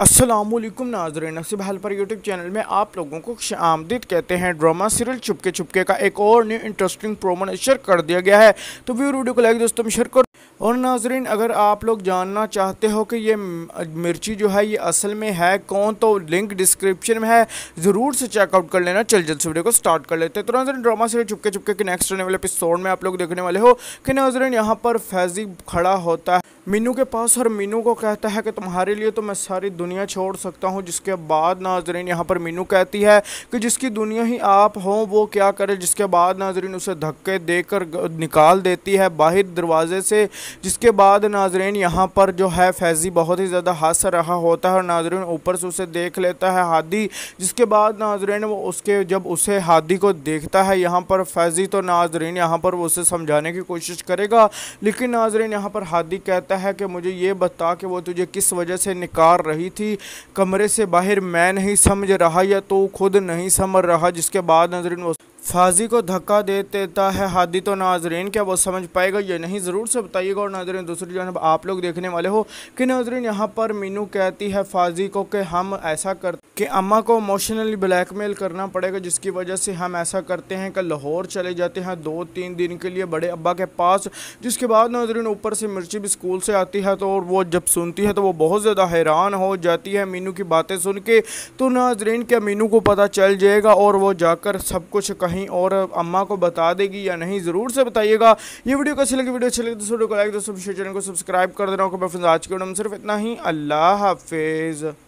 असलम नाजरीन नसीब पर यूट्यूब चैनल में आप लोगों को खुश आमदीद कहते हैं ड्रामा सीरियल चुपके चुपके का एक और न्यू इंटरेस्टिंग प्रोमो शेयर कर दिया गया है तो व्यू वीडियो को लाइक दोस्तों में शेयर करो और नाजरीन अगर आप लोग जानना चाहते हो कि ये मिर्ची जो है ये असल में है कौन तो लिंक डिस्क्रिप्शन में है ज़रूर से चेकआउट कर लेना चल जल्द से वीडियो को स्टार्ट कर लेते हैं तो नाजरीन ड्रामा सीरियल चुपके चुपके के नेक्स्ट आने वाले अपिसोड में आप लोग देखने वाले हो कि नाजरीन यहाँ पर फैजी खड़ा होता है मीनू के पास और मीनू को कहता है कि तुम्हारे लिए तो मैं सारी दुनिया छोड़ सकता हूँ जिसके बाद नाजरीन यहाँ पर मीनू कहती है कि जिसकी दुनिया ही आप हो वो क्या करे जिसके बाद नाजरीन उसे धक्के देकर निकाल देती है बाहर दरवाजे से जिसके बाद नाजरीन यहाँ पर जो है फैज़ी बहुत ही ज़्यादा हंस रहा होता है और नाजरीन ऊपर से उसे देख लेता है हादी जिसके बाद नाजरीन वो उसके जब उसे हादी को देखता है यहाँ पर फैज़ी तो नाजरीन यहाँ पर उसे समझाने की कोशिश करेगा लेकिन नाजरीन यहाँ पर हादी कहता कहता है कि मुझे ये बता कि वो तुझे किस वजह से निकार रही थी कमरे से बाहर मैं नहीं समझ रहा या तो खुद नहीं समझ रहा जिसके बाद नजरिन फाजी को धक्का दे देता है हादी तो नाजरीन क्या वो समझ पाएगा ये नहीं ज़रूर से बताइएगा और नाजरीन दूसरी जानब आप लोग देखने वाले हो कि नाजरीन यहाँ पर मीनू कहती है फाजी को कि हम ऐसा कर कि अम्मा को इमोशनली ब्लैकमेल करना पड़ेगा जिसकी वजह से हम ऐसा करते हैं कि लाहौर चले जाते हैं दो तीन दिन के लिए बड़े अब्बा के पास जिसके बाद नाजरीन ऊपर से मिर्ची भी स्कूल से आती है तो वो जब सुनती है तो वो बहुत ज़्यादा हैरान हो जाती है मीनू की बातें सुन के तो नाजरीन क्या मीनू को पता चल जाएगा और वो जाकर सब कुछ कहीं कहीं और अम्मा को बता देगी या नहीं ज़रूर से बताइएगा ये वीडियो कैसी लगी वीडियो अच्छी लगी तो वीडियो को लाइक दोस्तों चैनल को सब्सक्राइब कर देना रहा आज के वीडियो में सिर्फ इतना ही अल्लाह हाफिज़